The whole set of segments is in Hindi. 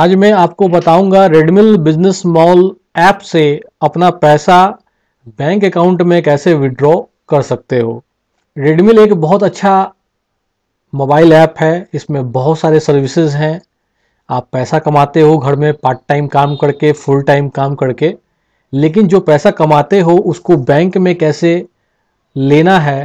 आज मैं आपको बताऊंगा रेडमिल बिजनेस मॉल ऐप से अपना पैसा बैंक अकाउंट में कैसे विड्रॉ कर सकते हो रेडमिल एक बहुत अच्छा मोबाइल ऐप है इसमें बहुत सारे सर्विसेज हैं आप पैसा कमाते हो घर में पार्ट टाइम काम करके फुल टाइम काम करके लेकिन जो पैसा कमाते हो उसको बैंक में कैसे लेना है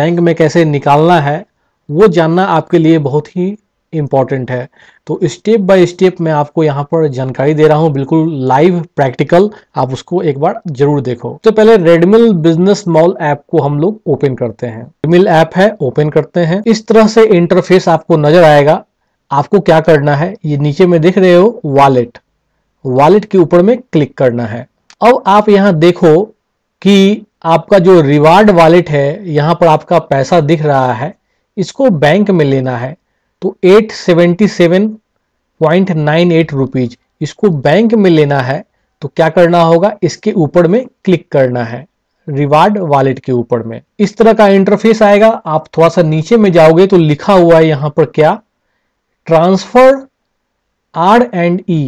बैंक में कैसे निकालना है वो जानना आपके लिए बहुत ही इम्पॉर्टेंट है तो स्टेप बाय स्टेप मैं आपको यहाँ पर जानकारी दे रहा हूँ बिल्कुल लाइव प्रैक्टिकल आप उसको एक बार जरूर देखो तो पहले रेडमिल बिजनेस मॉल ऐप को हम लोग ओपन करते हैं रेडमिल ऐप है ओपन करते हैं इस तरह से इंटरफेस आपको नजर आएगा आपको क्या करना है ये नीचे में देख रहे हो वॉलेट वॉलेट के ऊपर में क्लिक करना है अब आप यहाँ देखो कि आपका जो रिवार्ड वॉलेट है यहाँ पर आपका पैसा दिख रहा है इसको बैंक में लेना है तो 877.98 रुपीज इसको बैंक में लेना है तो क्या करना होगा इसके ऊपर में क्लिक करना है रिवार्ड वॉलेट के ऊपर में इस तरह का इंटरफेस आएगा आप थोड़ा सा नीचे में जाओगे तो लिखा हुआ है यहां पर क्या transfer R and E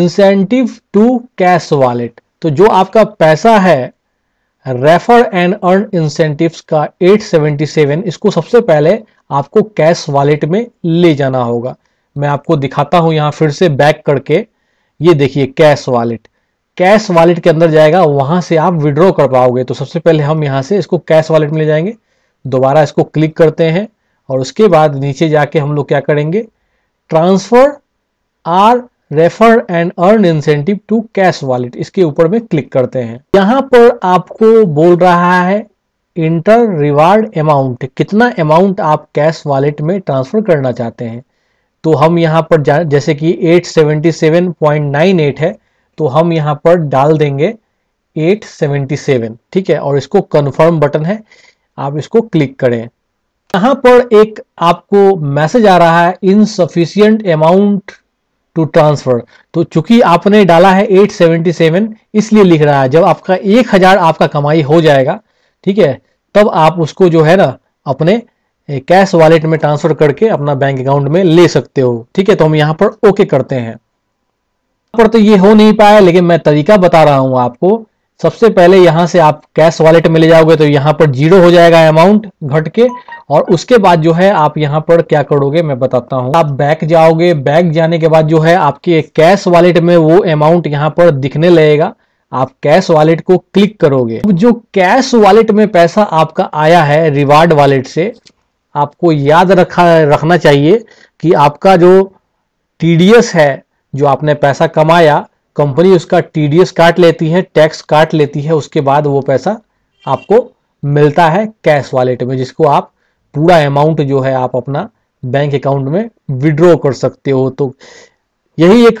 incentive to cash wallet तो जो आपका पैसा है रेफर एंड अर्न इंसेंटिव्स का 877 इसको सबसे पहले आपको कैश वॉलेट में ले जाना होगा मैं आपको दिखाता हूं यहां फिर से बैक करके ये देखिए कैश वॉलेट कैश वॉलेट के अंदर जाएगा वहां से आप विड्रॉ कर पाओगे तो सबसे पहले हम यहां से इसको कैश वॉलेट में ले जाएंगे दोबारा इसको क्लिक करते हैं और उसके बाद नीचे जाके हम लोग क्या करेंगे transfer R refer and earn incentive to cash wallet इसके ऊपर में क्लिक करते हैं यहां पर आपको बोल रहा है इंटर रिवार्ड अमाउंट कितना अमाउंट आप कैश वॉलेट में ट्रांसफर करना चाहते हैं तो हम यहाँ पर जैसे कि 877.98 है तो हम यहां पर डाल देंगे 877 ठीक है और इसको कंफर्म बटन है आप इसको क्लिक करें यहां पर एक आपको मैसेज आ रहा है इनसफिशियंट अमाउंट टू ट्रांसफर तो चूंकि आपने डाला है 877 इसलिए लिख रहा है जब आपका 1000 आपका कमाई हो जाएगा ठीक है तब आप उसको जो है ना अपने कैश वॉलेट में ट्रांसफर करके अपना बैंक अकाउंट में ले सकते हो ठीक है तो हम यहां पर ओके करते हैं पर तो ये हो नहीं पाया लेकिन मैं तरीका बता रहा हूं आपको सबसे पहले यहां से आप कैश वॉलेट में ले जाओगे तो यहां पर जीरो हो जाएगा अमाउंट घट के और उसके बाद जो है आप यहाँ पर क्या करोगे मैं बताता हूं आप बैक जाओगे बैक जाने के बाद जो है आपके कैश वॉलेट में वो अमाउंट यहां पर दिखने लगेगा आप कैश वॉलेट को क्लिक करोगे जो कैश वॉलेट में पैसा आपका आया है रिवार्ड वॉलेट से आपको याद रखा रखना चाहिए कि आपका जो टीडीएस है जो आपने पैसा कमाया कंपनी उसका टीडीएस काट लेती है टैक्स काट लेती है उसके बाद वो पैसा आपको मिलता है कैश वॉलेट में जिसको आप पूरा अमाउंट जो है आप अपना बैंक अकाउंट में विड्रॉ कर सकते हो तो यही एक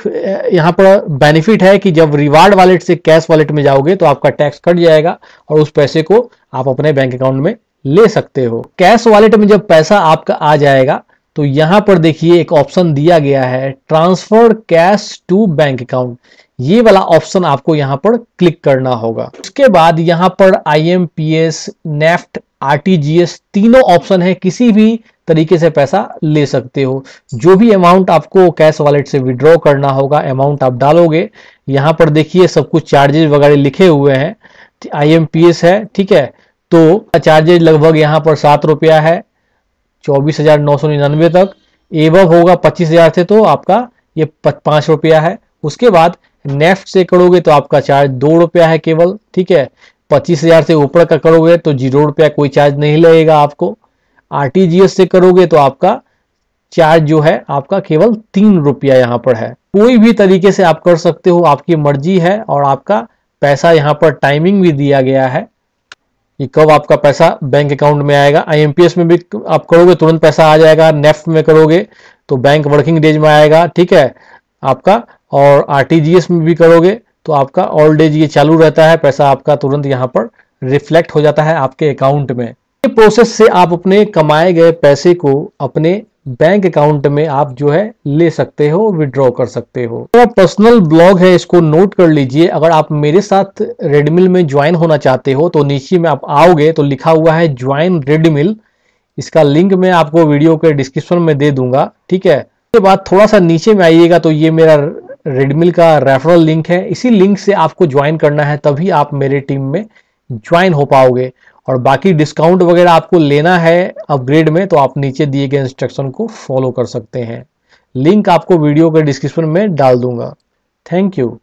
यहाँ पर बेनिफिट है कि जब रिवार्ड वॉलेट से कैश वॉलेट में जाओगे तो आपका टैक्स कट जाएगा और उस पैसे को आप अपने बैंक अकाउंट में ले सकते हो कैश वॉलेट में जब पैसा आपका आ जाएगा तो यहां पर देखिए एक ऑप्शन दिया गया है transfer cash to bank account ये वाला ऑप्शन आपको यहां पर क्लिक करना होगा उसके बाद यहां पर I M P S NEFT RTGS तीनों ऑप्शन है किसी भी तरीके से पैसा ले सकते हो जो भी अमाउंट आपको कैश वॉलेट से विड्रॉ करना होगा अमाउंट आप डालोगे यहां पर देखिए सब कुछ चार्जेज वगैरह लिखे हुए हैं आई एम पी एस है ठीक है तो चार्जेज लगभग यहाँ पर सात रुपया है चौबीस हजार नौ सौ निन्यानवे तक एवं होगा पच्चीस हजार से तो आपका ये पांच रुपया है उसके बाद नेफ्ट से करोगे तो आपका चार्ज दो रुपया है केवल ठीक है पच्चीस हजार से ऊपर का करोगे तो जीरो रुपया कोई चार्ज नहीं लगेगा आपको आरटीजीएस से करोगे तो आपका चार्ज जो है आपका केवल तीन रुपया यहाँ पर है कोई भी तरीके से आप कर सकते हो आपकी मर्जी है और आपका पैसा यहाँ पर टाइमिंग भी दिया गया है कि कब आपका पैसा बैंक अकाउंट में आएगा आईएमपीएस में भी आप करोगे तुरंत पैसा आ जाएगा नेफ्ट e में करोगे तो बैंक वर्किंग डेज में आएगा ठीक है आपका और आरटीजीएस में भी करोगे तो आपका ऑल डेज ये चालू रहता है पैसा आपका तुरंत यहाँ पर रिफ्लेक्ट हो जाता है आपके अकाउंट में ये प्रोसेस से आप अपने कमाए गए पैसे को अपने बैंक अकाउंट में आप जो है ले सकते हो विड्रॉ कर सकते हो मेरा तो पर्सनल ब्लॉग है इसको नोट कर लीजिए अगर आप मेरे साथ रेडमिल में ज्वाइन होना चाहते हो तो नीचे में आप आओगे तो लिखा हुआ है ज्वाइन रेडमिल इसका लिंक मैं आपको वीडियो के डिस्क्रिप्शन में दे दूंगा ठीक है उसके बाद थोड़ा सा नीचे में आइएगा तो ये मेरा रेडमिल का रेफरल लिंक है इसी लिंक से आपको ज्वाइन करना है तभी आप मेरे टीम में ज्वाइन हो पाओगे और बाकी डिस्काउंट वगैरह आपको लेना है अपग्रेड में तो आप नीचे दिए गए इंस्ट्रक्शन को फॉलो कर सकते हैं लिंक आपको वीडियो के डिस्क्रिप्शन में डाल दूंगा थैंक यू